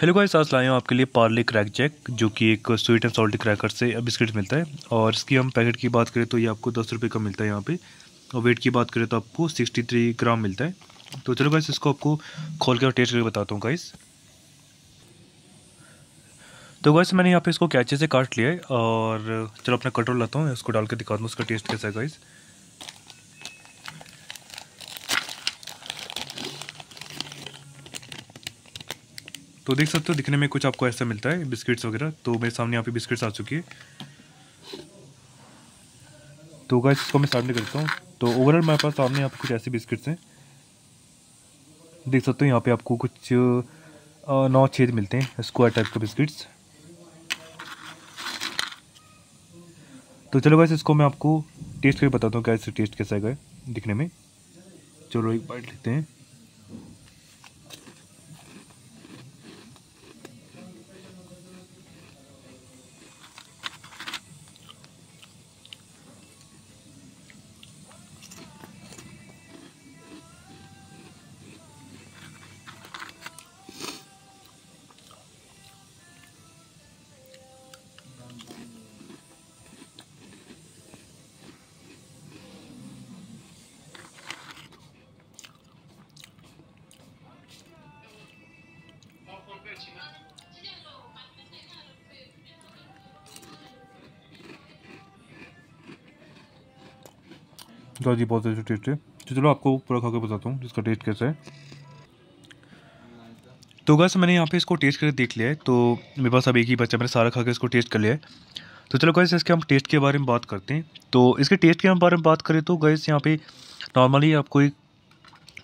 hello guys आज लाए हूँ आपके लिए पार्ले क्रैक जैक जो कि एक स्वीट एंड सॉल्टी क्रैकर से बिस्किट मिलता है और इसकी हम पैकेट की बात करें तो ये आपको दस रुपये का मिलता है यहाँ पे और वेट की बात करें तो आपको सिक्सटी थ्री ग्राम मिलता है तो चलो गाइस इसको आपको खोल कर टेस्ट करके बताता हूँ गाइस तो गाइस मैंने यहाँ पे इसको कैचे से काट लिया है और चलो अपना कटोर लाता हूँ इसको डाल के दिखाता हूँ उसका टेस्ट कैसा है गाइस तो देख सकते हो दिखने में कुछ आपको ऐसा मिलता है बिस्किट्स वगैरह तो मेरे सामने यहाँ पे बिस्किट्स आ चुकी है तो गाइस इसको मैं सामने करता हूँ तो ओवरऑल मेरे पास सामने यहाँ पे कुछ ऐसे बिस्किट्स हैं देख सकते हो यहाँ पे आपको कुछ नौ छेद मिलते हैं स्क्वायर टाइप के बिस्किट्स तो चलो गाइस इसको मैं आपको टेस्ट करके बताता हूँ गैस टेस्ट कैसा है दिखने में चलो एक बाइट लेते हैं तो जी बहुत अच्छी टेस्ट है तो चलो आपको पूरा खा के बताता हूँ जिसका टेस्ट कैसा है तो गैस मैंने यहाँ पे इसको टेस्ट करके देख लिया है तो मेरे पास अब एक ही बच्चा मैंने सारा खा के इसको टेस्ट कर लिया है तो चलो गैस इसके हम टेस्ट के बारे में बात करते हैं तो इसके टेस्ट के बारे में बात करें तो गैस यहाँ पे नॉर्मली आपको एक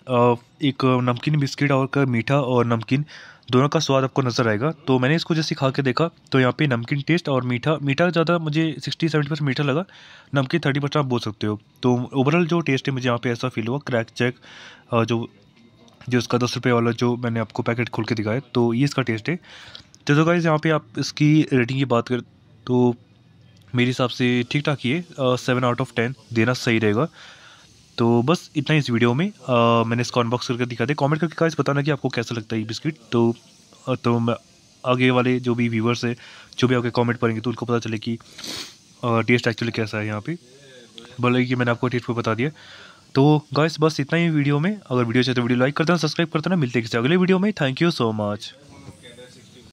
एक नमकीन बिस्किट और का मीठा और नमकीन दोनों का स्वाद आपको नज़र आएगा तो मैंने इसको जैसे खा के देखा तो यहाँ पे नमकीन टेस्ट और मीठा मीठा ज़्यादा मुझे सिक्सटी सेवेंटी परसेंट मीठा लगा नमकीन थर्टी परसेंट आप बोल सकते हो तो ओवरऑल जो टेस्ट है मुझे यहाँ पे ऐसा फील हुआ क्रैक चेक जो जो इसका दस रुपये वाला जो मैंने आपको पैकेट खोल के दिखाया तो ये इसका टेस्ट है तो जो गाइज यहाँ पर आप इसकी रेटिंग की बात करें तो मेरे हिसाब से ठीक ठाक ही है सेवन आउट ऑफ टेन देना सही रहेगा तो बस इतना ही इस वीडियो में आ, मैंने इसको अनबॉक्स करके दिखा दिया कमेंट करके कहा बताना कि आपको कैसा लगता है ये बिस्किट तो तो मैं आगे वाले जो भी व्यूवर्स हैं जो भी आपके कमेंट पढ़ेंगे तो उनको पता चले कि टेस्ट एक्चुअली कैसा है यहाँ पे भले कि मैंने आपको टेस्ट पर बता दिया तो गाइस बस इतना ही वीडियो में अगर वीडियो चाहिए तो वीडियो लाइक करता है सब्सक्राइब करता ना मिलते हैं किसी अगले वीडियो में थैंक यू सो मच